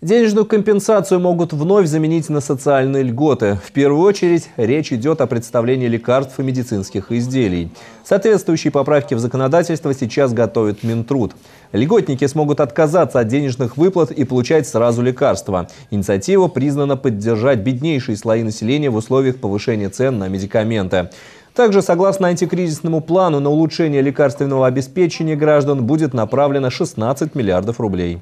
Денежную компенсацию могут вновь заменить на социальные льготы. В первую очередь речь идет о представлении лекарств и медицинских изделий. Соответствующие поправки в законодательство сейчас готовит Минтруд. Льготники смогут отказаться от денежных выплат и получать сразу лекарства. Инициатива признана поддержать беднейшие слои населения в условиях повышения цен на медикаменты. Также, согласно антикризисному плану, на улучшение лекарственного обеспечения граждан будет направлено 16 миллиардов рублей.